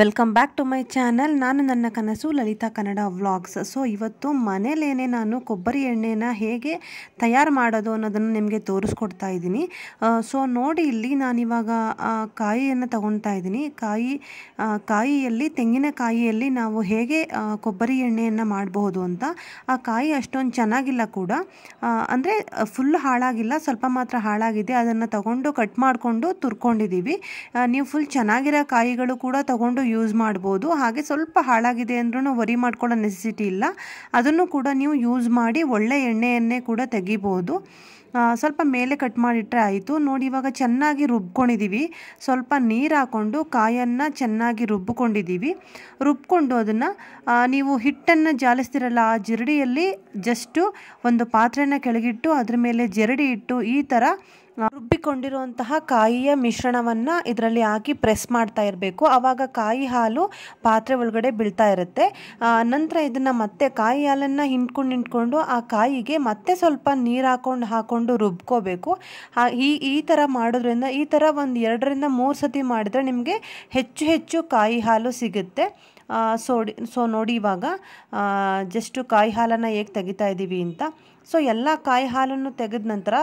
welcome back to my channel ನಾನು ನನ್ನ ಕನಸು ಲಲಿತಾ ಕನ್ನಡ ವ್ಲಾಗ್ಸ್ ಸೊ ಇವತ್ತು ಮನೇಲೇನೆ ನಾನು ಕೊಬ್ಬರಿ ಎಣ್ಣೆನ ಹೇಗೆ ತಯಾರು ಮಾಡೋದು ಅನ್ನೋದನ್ನು ನಿಮಗೆ ತೋರಿಸ್ಕೊಡ್ತಾ ಇದ್ದೀನಿ ಸೊ ನೋಡಿ ಇಲ್ಲಿ ನಾನಿವಾಗ ಕಾಯಿಯನ್ನು ತಗೊತಾ ಇದ್ದೀನಿ ಕಾಯಿ ಕಾಯಿಯಲ್ಲಿ ತೆಂಗಿನಕಾಯಿಯಲ್ಲಿ ನಾವು ಹೇಗೆ ಕೊಬ್ಬರಿ ಎಣ್ಣೆಯನ್ನು ಮಾಡಬಹುದು ಅಂತ ಆ ಕಾಯಿ ಅಷ್ಟೊಂದು ಚೆನ್ನಾಗಿಲ್ಲ ಕೂಡ ಅಂದರೆ ಫುಲ್ ಹಾಳಾಗಿಲ್ಲ ಸ್ವಲ್ಪ ಮಾತ್ರ ಹಾಳಾಗಿದೆ ಅದನ್ನು ತಗೊಂಡು ಕಟ್ ಮಾಡಿಕೊಂಡು ತುರ್ಕೊಂಡಿದ್ದೀವಿ ನೀವು ಫುಲ್ ಚೆನ್ನಾಗಿರೋ ಕಾಯಿಗಳು ಕೂಡ ತಗೊಂಡು ಮಾಡಿಕೊಂಡು ಯೂಸ್ ಮಾಡ್ಬೋದು ಹಾಗೆ ಸ್ವಲ್ಪ ಹಾಳಾಗಿದೆ ಅಂದ್ರೂ ವರಿ ಮಾಡ್ಕೊಳ್ಳೋ ನೆಸೆಸಿಟಿ ಇಲ್ಲ ಅದನ್ನು ಕೂಡ ನೀವು ಯೂಸ್ ಮಾಡಿ ಒಳ್ಳೆ ಎಣ್ಣೆಯನ್ನೇ ಕೂಡ ತೆಗಿಬೋದು ಸ್ವಲ್ಪ ಮೇಲೆ ಕಟ್ ಮಾಡಿಟ್ರೆ ಆಯಿತು ನೋಡಿ ಇವಾಗ ಚೆನ್ನಾಗಿ ರುಬ್ಕೊಂಡಿದ್ದೀವಿ ಸ್ವಲ್ಪ ನೀರು ಹಾಕ್ಕೊಂಡು ಕಾಯನ್ನು ಚೆನ್ನಾಗಿ ರುಬ್ಬಿಕೊಂಡಿದ್ದೀವಿ ರುಬ್ಕೊಂಡು ಅದನ್ನು ನೀವು ಹಿಟ್ಟನ್ನು ಜಾಲಿಸ್ತಿರಲ್ಲ ಆ ಜಿರಡಿಯಲ್ಲಿ ಜಸ್ಟು ಒಂದು ಪಾತ್ರೆನ ಕೆಳಗಿಟ್ಟು ಅದ್ರ ಮೇಲೆ ಜರಡಿ ಇಟ್ಟು ಈ ಥರ ರುಬ್ಬಿಕೊಂಡಿರುವಂತಹ ಕಾಯಿಯ ಮಿಶ್ರಣವನ್ನು ಇದರಲ್ಲಿ ಹಾಕಿ ಪ್ರೆಸ್ ಮಾಡ್ತಾ ಇರಬೇಕು ಆವಾಗ ಕಾಯಿ ಹಾಲು ಪಾತ್ರೆ ಒಳಗಡೆ ಬೀಳ್ತಾ ಇರುತ್ತೆ ನಂತರ ಇದನ್ನು ಮತ್ತೆ ಕಾಯಿ ಹಾಲನ್ನು ಹಿಂಡ್ಕೊಂಡು ಹಿಂಡ್ಕೊಂಡು ಆ ಕಾಯಿಗೆ ಮತ್ತೆ ಸ್ವಲ್ಪ ನೀರು ಹಾಕೊಂಡು ಹಾಕ್ಕೊಂಡು ರುಬ್ಕೋಬೇಕು ಈ ಈ ಥರ ಮಾಡೋದ್ರಿಂದ ಈ ಥರ ಒಂದು ಎರಡರಿಂದ ಮೂರು ಸತಿ ಮಾಡಿದ್ರೆ ನಿಮಗೆ ಹೆಚ್ಚು ಹೆಚ್ಚು ಕಾಯಿ ಹಾಲು ಸಿಗುತ್ತೆ ಸೋಡಿ ಸೊ ನೋಡಿ ಇವಾಗ ಜಸ್ಟು ಕಾಯಿ ಹಾಲನ್ನು ಹೇಗೆ ತೆಗಿತಾ ಇದ್ದೀವಿ ಅಂತ ಸೊ ಎಲ್ಲ ಕಾಯಿ ಹಾಲನ್ನು ತೆಗೆದ ನಂತರ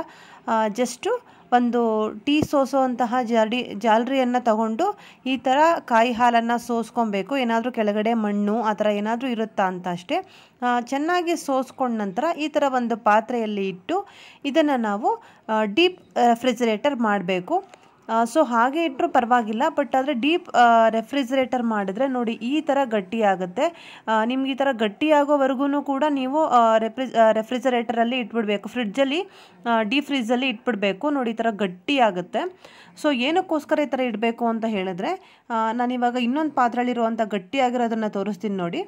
ಜಸ್ಟು ಒಂದು ಟೀ ಸೋಸುವಂತಹ ಜಾಡಿ ಜಾಲರಿಯನ್ನು ತಗೊಂಡು ಈ ಥರ ಕಾಯಿ ಹಾಲನ್ನು ಸೋಸ್ಕೊಬೇಕು ಏನಾದರೂ ಕೆಳಗಡೆ ಮಣ್ಣು ಆ ಥರ ಏನಾದರೂ ಇರುತ್ತಾ ಅಂತ ಅಷ್ಟೇ ಚೆನ್ನಾಗಿ ಸೋಸ್ಕೊಂಡ ನಂತರ ಈ ಥರ ಒಂದು ಪಾತ್ರೆಯಲ್ಲಿ ಇಟ್ಟು ಇದನ್ನು ನಾವು ಡೀಪ್ ರೆಫ್ರಿಜರೇಟರ್ ಮಾಡಬೇಕು ಸೊ ಹಾಗೆ ಇಟ್ಟರೂ ಪರವಾಗಿಲ್ಲ ಬಟ್ ಆದರೆ ಡೀಪ್ ರೆಫ್ರಿಜರೇಟರ್ ಮಾಡಿದ್ರೆ ನೋಡಿ ಈ ಥರ ಗಟ್ಟಿ ಆಗುತ್ತೆ ನಿಮ್ಗೆ ಈ ಥರ ಗಟ್ಟಿ ಕೂಡ ನೀವು ರೆಫ್ರಿ ರೆಫ್ರಿಜರೇಟರಲ್ಲಿ ಇಟ್ಬಿಡ್ಬೇಕು ಫ್ರಿಡ್ಜಲ್ಲಿ ಡೀಪ್ ಫ್ರಿಜ್ಜಲ್ಲಿ ಇಟ್ಬಿಡಬೇಕು ನೋಡಿ ಈ ಥರ ಗಟ್ಟಿ ಆಗುತ್ತೆ ಸೊ ಏನಕ್ಕೋಸ್ಕರ ಈ ಥರ ಇಡಬೇಕು ಅಂತ ಹೇಳಿದ್ರೆ ನಾನಿವಾಗ ಇನ್ನೊಂದು ಪಾತ್ರೆಯಲ್ಲಿರುವಂಥ ಗಟ್ಟಿಯಾಗಿರೋದನ್ನು ತೋರಿಸ್ತೀನಿ ನೋಡಿ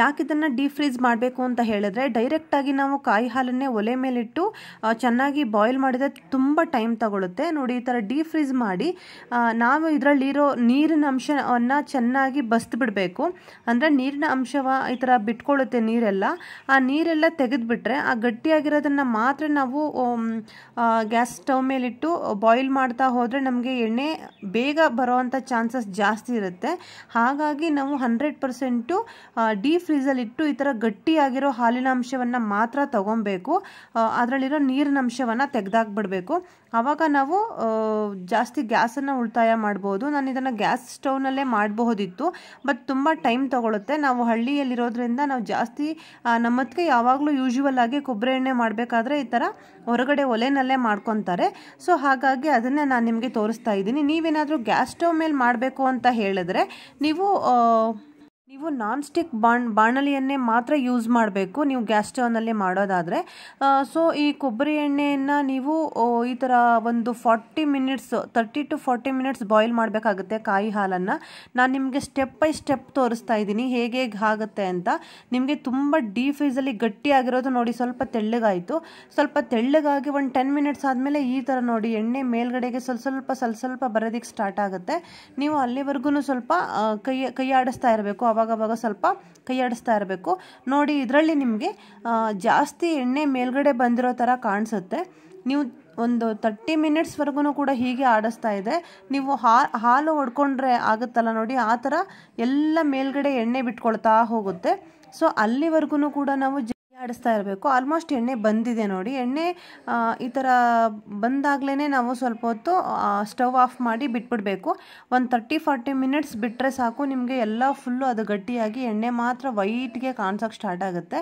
ಯಾಕಿದನ್ನು ಡೀಪ್ ಫ್ರೀಸ್ ಮಾಡಬೇಕು ಅಂತ ಹೇಳಿದ್ರೆ ಡೈರೆಕ್ಟಾಗಿ ನಾವು ಕಾಯಿ ಹಾಲನ್ನೇ ಒಲೆ ಮೇಲಿಟ್ಟು ಚೆನ್ನಾಗಿ ಬಾಯ್ಲ್ ಮಾಡಿದರೆ ತುಂಬ ಟೈಮ್ ತಗೊಳುತ್ತೆ ನೋಡಿ ಈ ಥರ ಡೀಪ್ ಮಾಡಿ ನಾವು ಇದರಲ್ಲಿರೋ ನೀರಿನ ಅಂಶವನ್ನು ಚೆನ್ನಾಗಿ ಬಸ್ದು ಬಿಡಬೇಕು ಅಂದರೆ ನೀರಿನ ಅಂಶವ ಈ ಥರ ಬಿಟ್ಕೊಳ್ಳುತ್ತೆ ನೀರೆಲ್ಲ ಆ ನೀರೆಲ್ಲ ತೆಗೆದುಬಿಟ್ರೆ ಆ ಗಟ್ಟಿಯಾಗಿರೋದನ್ನು ಮಾತ್ರ ನಾವು ಗ್ಯಾಸ್ ಸ್ಟವ್ ಮೇಲಿಟ್ಟು ಬಾಯ್ಲ್ ಮಾಡ್ತಾ ಹೋದರೆ ನಮಗೆ ಎಣ್ಣೆ ಬೇಗ ಬರೋವಂಥ ಚಾನ್ಸಸ್ ಜಾಸ್ತಿ ಇರುತ್ತೆ ಹಾಗಾಗಿ ನಾವು ಹಂಡ್ರೆಡ್ ಪರ್ಸೆಂಟು ಡೀಪ್ ಇಟ್ಟು ಈ ಥರ ಗಟ್ಟಿಯಾಗಿರೋ ಹಾಲಿನ ಅಂಶವನ್ನು ಮಾತ್ರ ತಗೊಬೇಕು ಅದರಲ್ಲಿರೋ ನೀರಿನ ಅಂಶವನ್ನು ತೆಗೆದಾಕ್ಬಿಡಬೇಕು ಆವಾಗ ನಾವು ಜಾಸ್ತಿ ಗ್ಯಾಸನ್ನು ಉಳಿತಾಯ ಮಾಡ್ಬೋದು ನಾನು ಇದನ್ನು ಗ್ಯಾಸ್ ಸ್ಟೌವ್ನಲ್ಲೇ ಮಾಡಬಹುದಿತ್ತು ಬಟ್ ತುಂಬ ಟೈಮ್ ತೊಗೊಳುತ್ತೆ ನಾವು ಹಳ್ಳಿಯಲ್ಲಿರೋದ್ರಿಂದ ನಾವು ಜಾಸ್ತಿ ನಮ್ಮತ್ತಿಗೆ ಯಾವಾಗಲೂ ಯೂಶುವಲ್ ಆಗಿ ಕೊಬ್ಬರಿ ಎಣ್ಣೆ ಮಾಡಬೇಕಾದ್ರೆ ಈ ಥರ ಹೊರಗಡೆ ಒಲೆನಲ್ಲೇ ಮಾಡ್ಕೊತಾರೆ ಸೊ ಹಾಗಾಗಿ ಅದನ್ನೇ ನಾನು ನಿಮಗೆ ತೋರಿಸ್ತಾ ಇದ್ದೀನಿ ನೀವೇನಾದರೂ ಗ್ಯಾಸ್ ಸ್ಟವ್ ಮೇಲೆ ಮಾಡಬೇಕು ಅಂತ ಹೇಳಿದ್ರೆ ನೀವು ನೀವು ನಾನ್ ಸ್ಟಿಕ್ ಬಾಣ್ ಬಾಣಲಿಯನ್ನೇ ಮಾತ್ರ ಯೂಸ್ ಮಾಡಬೇಕು ನೀವು ಗ್ಯಾಸ್ ಸ್ಟವ್ನಲ್ಲಿ ಮಾಡೋದಾದರೆ ಸೊ ಈ ಕೊಬ್ಬರಿ ಎಣ್ಣೆಯನ್ನು ನೀವು ಈ ಥರ ಒಂದು forty minutes thirty to forty minutes boil ಮಾಡಬೇಕಾಗುತ್ತೆ ಕಾಯಿ ಹಾಲನ್ನು ನಾನು ನಿಮಗೆ ಸ್ಟೆಪ್ ಬೈ ಸ್ಟೆಪ್ ತೋರಿಸ್ತಾ ಇದ್ದೀನಿ ಹೇಗೆ ಹೇಗೆ ಆಗುತ್ತೆ ಅಂತ ನಿಮಗೆ ತುಂಬ ಡೀ ಗಟ್ಟಿಯಾಗಿರೋದು ನೋಡಿ ಸ್ವಲ್ಪ ತೆಳ್ಳಗಾಯಿತು ಸ್ವಲ್ಪ ತೆಳ್ಳಗಾಗಿ ಒಂದು ಟೆನ್ ಮಿನಿಟ್ಸ್ ಆದಮೇಲೆ ಈ ಥರ ನೋಡಿ ಎಣ್ಣೆ ಮೇಲ್ಗಡೆಗೆ ಸ್ವಲ್ಪ ಸ್ವಲ್ಪ ಸ್ವಲ್ಪ ಸ್ವಲ್ಪ ಬರೋದಕ್ಕೆ ಸ್ಟಾರ್ಟ್ ಆಗುತ್ತೆ ನೀವು ಅಲ್ಲಿವರೆಗೂ ಸ್ವಲ್ಪ ಕೈ ಕೈ ಆಡಿಸ್ತಾ ಇರಬೇಕು ಆವಾಗ ಅವಾಗವಾಗ ಸ್ವಲ್ಪ ಕೈಯಾಡಿಸ್ತಾ ಇರಬೇಕು ನೋಡಿ ಇದರಲ್ಲಿ ನಿಮಗೆ ಜಾಸ್ತಿ ಎಣ್ಣೆ ಮೇಲ್ಗಡೆ ಬಂದಿರೋ ಥರ ಕಾಣಿಸುತ್ತೆ ನೀವು ಒಂದು ತರ್ಟಿ ಮಿನಿಟ್ಸ್ವರೆಗೂ ಕೂಡ ಹೀಗೆ ಆಡಿಸ್ತಾ ಇದೆ ನೀವು ಹಾ ಹಾಲು ಒಡ್ಕೊಂಡ್ರೆ ಆಗುತ್ತಲ್ಲ ನೋಡಿ ಆ ಥರ ಎಲ್ಲ ಮೇಲ್ಗಡೆ ಎಣ್ಣೆ ಬಿಟ್ಕೊಳ್ತಾ ಹೋಗುತ್ತೆ ಸೊ ಅಲ್ಲಿವರೆಗೂ ಕೂಡ ನಾವು ಆಡಿಸ್ತಾ ಇರಬೇಕು ಆಲ್ಮೋಸ್ಟ್ ಎಣ್ಣೆ ಬಂದಿದೆ ನೋಡಿ ಎಣ್ಣೆ ಈ ಥರ ಬಂದಾಗಲೇ ನಾವು ಸ್ವಲ್ಪ ಹೊತ್ತು ಸ್ಟವ್ ಆಫ್ ಮಾಡಿ ಬಿಟ್ಬಿಡಬೇಕು ಒಂದು ತರ್ಟಿ ಫಾರ್ಟಿ ಮಿನಿಟ್ಸ್ ಬಿಟ್ಟರೆ ಸಾಕು ನಿಮಗೆ ಎಲ್ಲ ಫುಲ್ಲು ಅದು ಗಟ್ಟಿಯಾಗಿ ಎಣ್ಣೆ ಮಾತ್ರ ವೈಟ್ಗೆ ಕಾಣಿಸೋಕೆ ಸ್ಟಾರ್ಟ್ ಆಗುತ್ತೆ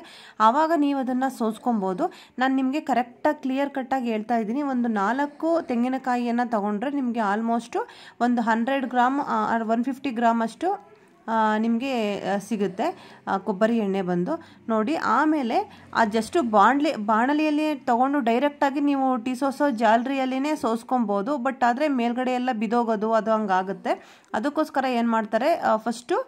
ಆವಾಗ ನೀವು ಅದನ್ನು ಸೋಸ್ಕೊಬೋದು ನಾನು ನಿಮಗೆ ಕರೆಕ್ಟಾಗಿ ಕ್ಲಿಯರ್ ಕಟ್ಟಾಗಿ ಹೇಳ್ತಾ ಇದ್ದೀನಿ ಒಂದು ನಾಲ್ಕು ತೆಂಗಿನಕಾಯಿಯನ್ನು ತೊಗೊಂಡ್ರೆ ನಿಮಗೆ ಆಲ್ಮೋಸ್ಟು ಒಂದು hundred gram one fifty gram ಅಷ್ಟು ನಿಮಗೆ ಸಿಗುತ್ತೆ ಕೊಬ್ಬರಿ ಎಣ್ಣೆ ಬಂದು ನೋಡಿ ಆಮೇಲೆ ಆ ಜಸ್ಟು ಬಾಣಲೆ ಬಾಣಲಿಯಲ್ಲಿ ತೊಗೊಂಡು ಡೈರೆಕ್ಟಾಗಿ ನೀವು ಟೀ ಸೋಸೋ ಜಾಲರಿಯಲ್ಲಿನೇ ಸೋಸ್ಕೊಬೋದು ಬಟ್ ಆದರೆ ಮೇಲ್ಗಡೆ ಎಲ್ಲ ಬಿದೋಗೋದು ಅದು ಹಂಗಾಗುತ್ತೆ ಅದಕ್ಕೋಸ್ಕರ ಏನು ಮಾಡ್ತಾರೆ ಫಸ್ಟು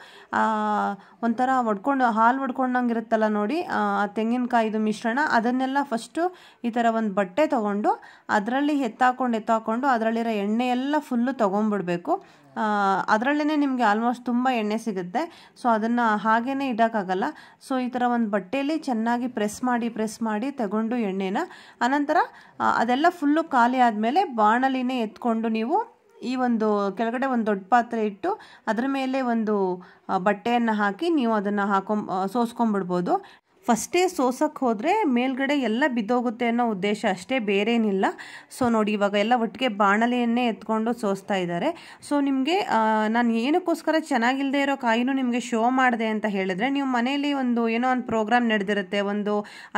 ಒಂಥರ ಒಡ್ಕೊಂಡು ಹಾಲು ಇರುತ್ತಲ್ಲ ನೋಡಿ ಆ ತೆಂಗಿನಕಾಯಿದು ಮಿಶ್ರಣ ಅದನ್ನೆಲ್ಲ ಫಸ್ಟು ಈ ಥರ ಒಂದು ಬಟ್ಟೆ ತೊಗೊಂಡು ಅದರಲ್ಲಿ ಎತ್ತಾಕೊಂಡು ಎತ್ತಾಕೊಂಡು ಅದರಲ್ಲಿರೋ ಎಣ್ಣೆ ಎಲ್ಲ ಫುಲ್ಲು ತೊಗೊಂಡ್ಬಿಡ್ಬೇಕು ಅದರಲ್ಲೇ ನಿಮಗೆ ಆಲ್ಮೋಸ್ಟ್ ತುಂಬ ಎಣ್ಣೆ ಸಿಗುತ್ತೆ ಸೊ ಅದನ್ನು ಹಾಗೇ ಇಡೋಕ್ಕಾಗಲ್ಲ ಸೊ ಈ ಥರ ಒಂದು ಬಟ್ಟೆಯಲ್ಲಿ ಚೆನ್ನಾಗಿ ಪ್ರೆಸ್ ಮಾಡಿ ಪ್ರೆಸ್ ಮಾಡಿ ತಗೊಂಡು ಎಣ್ಣೆನ ಅನಂತರ ಅದೆಲ್ಲ ಫುಲ್ಲು ಖಾಲಿ ಆದಮೇಲೆ ಬಾಣಲಿನೇ ಎತ್ಕೊಂಡು ನೀವು ಈ ಒಂದು ಕೆಳಗಡೆ ಒಂದು ದೊಡ್ಡ ಪಾತ್ರೆ ಇಟ್ಟು ಅದರ ಮೇಲೆ ಒಂದು ಬಟ್ಟೆಯನ್ನು ಹಾಕಿ ನೀವು ಅದನ್ನು ಹಾಕೊಂಬ ಸೋಸ್ಕೊಂಬಿಡ್ಬೋದು ಫಸ್ಟೇ ಸೋಸಕ್ಕೆ ಹೋದರೆ ಮೇಲ್ಗಡೆ ಎಲ್ಲ ಬಿದ್ದೋಗುತ್ತೆ ಅನ್ನೋ ಉದ್ದೇಶ ಅಷ್ಟೇ ಬೇರೇನಿಲ್ಲ ಸೊ ನೋಡಿ ಇವಾಗ ಎಲ್ಲ ಒಟ್ಟಿಗೆ ಬಾಣಲೆಯನ್ನೇ ಎತ್ಕೊಂಡು ಸೋಸ್ತಾ ಇದ್ದಾರೆ ಸೊ ನಿಮಗೆ ನಾನು ಏನಕ್ಕೋಸ್ಕರ ಚೆನ್ನಾಗಿಲ್ಲದೆ ಇರೋ ಕಾಯಿನೂ ನಿಮಗೆ ಶೋ ಮಾಡಿದೆ ಅಂತ ಹೇಳಿದ್ರೆ ನೀವು ಮನೆಯಲ್ಲಿ ಒಂದು ಏನೋ ಒಂದು ಪ್ರೋಗ್ರಾಮ್ ನಡೆದಿರುತ್ತೆ ಒಂದು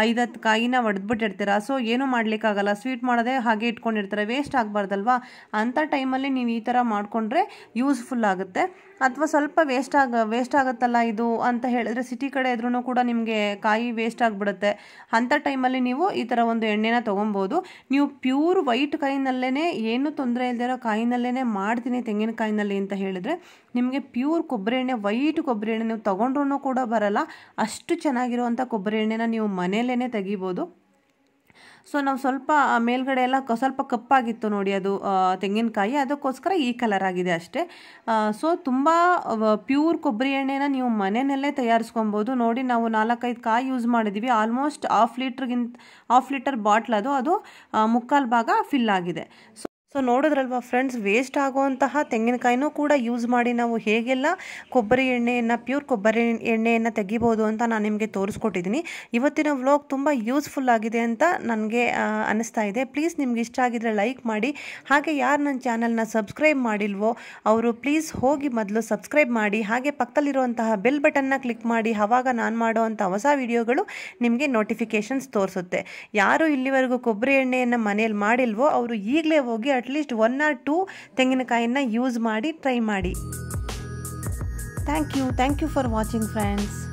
ಐದತ್ತು ಕಾಯಿನ ಒಡೆದ್ಬಿಟ್ಟಿರ್ತೀರ ಸೊ ಏನೂ ಮಾಡಲಿಕ್ಕಾಗಲ್ಲ ಸ್ವೀಟ್ ಮಾಡೋದೇ ಹಾಗೆ ಇಟ್ಕೊಂಡಿರ್ತಾರೆ ವೇಸ್ಟ್ ಆಗಬಾರ್ದಲ್ವಾ ಅಂಥ ಟೈಮಲ್ಲಿ ನೀವು ಈ ಥರ ಮಾಡಿಕೊಂಡ್ರೆ ಯೂಸ್ಫುಲ್ ಆಗುತ್ತೆ ಅಥವಾ ಸ್ವಲ್ಪ ವೇಸ್ಟ್ ಆಗ ವೇಸ್ಟ್ ಆಗುತ್ತಲ್ಲ ಇದು ಅಂತ ಹೇಳಿದ್ರೆ ಸಿಟಿ ಕಡೆ ಇದ್ರೂ ಕೂಡ ನಿಮಗೆ ಕಾಯಿ ವೇಸ್ಟ್ ಆಗಿಬಿಡುತ್ತೆ ಅಂಥ ಟೈಮಲ್ಲಿ ನೀವು ಈ ಥರ ಒಂದು ಎಣ್ಣೆನ ತೊಗೊಬೋದು ನೀವು ಪ್ಯೂರ್ ವೈಟ್ ಕಾಯಿನಲ್ಲೇ ಏನು ತೊಂದರೆ ಇಲ್ದಿರೋ ಕಾಯಿನಲ್ಲೇ ಮಾಡ್ತೀನಿ ತೆಂಗಿನಕಾಯಿನಲ್ಲಿ ಅಂತ ಹೇಳಿದ್ರೆ ನಿಮಗೆ ಪ್ಯೂರ್ ಕೊಬ್ಬರಿ ಎಣ್ಣೆ ವೈಟ್ ಕೊಬ್ಬರಿ ಎಣ್ಣೆ ನೀವು ತೊಗೊಂಡ್ರೂ ಕೂಡ ಬರಲ್ಲ ಅಷ್ಟು ಚೆನ್ನಾಗಿರುವಂಥ ಕೊಬ್ಬರಿ ಎಣ್ಣೆನ ನೀವು ಮನೆಯಲ್ಲೇ ತೆಗಿಬೋದು ಸೊ ನಾವು ಸ್ವಲ್ಪ ಮೇಲ್ಗಡೆ ಎಲ್ಲ ಸ್ವಲ್ಪ ಕಪ್ಪಾಗಿತ್ತು ನೋಡಿ ಅದು ತೆಂಗಿನಕಾಯಿ ಅದಕ್ಕೋಸ್ಕರ ಈ ಕಲರ್ ಆಗಿದೆ ಅಷ್ಟೇ ಸೊ ತುಂಬ ಪ್ಯೂರ್ ಕೊಬ್ಬರಿ ಎಣ್ಣೆನ ನೀವು ಮನೆಯಲ್ಲೇ ತಯಾರಿಸ್ಕೊಬೋದು ನೋಡಿ ನಾವು ನಾಲ್ಕೈದು ಕಾಯಿ ಯೂಸ್ ಮಾಡಿದ್ದೀವಿ ಆಲ್ಮೋಸ್ಟ್ ಹಾಫ್ ಲೀಟ್ರ್ಗಿಂತ ಹಾಫ್ ಲೀಟರ್ ಬಾಟ್ಲ್ ಅದು ಅದು ಮುಕ್ಕಾಲು ಭಾಗ ಫಿಲ್ ಆಗಿದೆ ಸೊ ಸೊ ನೋಡಿದ್ರಲ್ವ ಫ್ರೆಂಡ್ಸ್ ವೇಸ್ಟ್ ಆಗುವಂತಹ ತೆಂಗಿನಕಾಯಿನೂ ಕೂಡ ಯೂಸ್ ಮಾಡಿ ನಾವು ಹೇಗೆಲ್ಲ ಕೊಬ್ಬರಿ ಎಣ್ಣೆಯನ್ನು ಪ್ಯೂರ್ ಕೊಬ್ಬರಿ ಎಣ್ಣೆಯನ್ನು ತೆಗಿಬೋದು ಅಂತ ನಾನು ನಿಮಗೆ ತೋರಿಸ್ಕೊಟ್ಟಿದ್ದೀನಿ ಇವತ್ತಿನ ವ್ಲಾಗ್ ತುಂಬ ಯೂಸ್ಫುಲ್ ಆಗಿದೆ ಅಂತ ನನಗೆ ಅನ್ನಿಸ್ತಾ ಇದೆ ಪ್ಲೀಸ್ ನಿಮ್ಗೆ ಇಷ್ಟ ಆಗಿದ್ರೆ ಲೈಕ್ ಮಾಡಿ ಹಾಗೆ ಯಾರು ನನ್ನ ಚಾನಲ್ನ ಸಬ್ಸ್ಕ್ರೈಬ್ ಮಾಡಿಲ್ವೋ ಅವರು ಪ್ಲೀಸ್ ಹೋಗಿ ಮೊದಲು ಸಬ್ಸ್ಕ್ರೈಬ್ ಮಾಡಿ ಹಾಗೆ ಪಕ್ಕದಲ್ಲಿರುವಂತಹ ಬೆಲ್ ಬಟನ್ನ ಕ್ಲಿಕ್ ಮಾಡಿ ಅವಾಗ ನಾನು ಮಾಡುವಂಥ ಹೊಸ ವಿಡಿಯೋಗಳು ನಿಮಗೆ ನೋಟಿಫಿಕೇಷನ್ಸ್ ತೋರಿಸುತ್ತೆ ಯಾರು ಇಲ್ಲಿವರೆಗೂ ಕೊಬ್ಬರಿ ಎಣ್ಣೆಯನ್ನು ಮನೆಯಲ್ಲಿ ಮಾಡಿಲ್ವೋ ಅವರು ಈಗಲೇ ಹೋಗಿ at at least one or two ತೆಂಗಿನಕಾಯಿನ ಯೂಸ್ ಮಾಡಿ ಟ್ರೈ ಮಾಡಿ thank you thank you for watching friends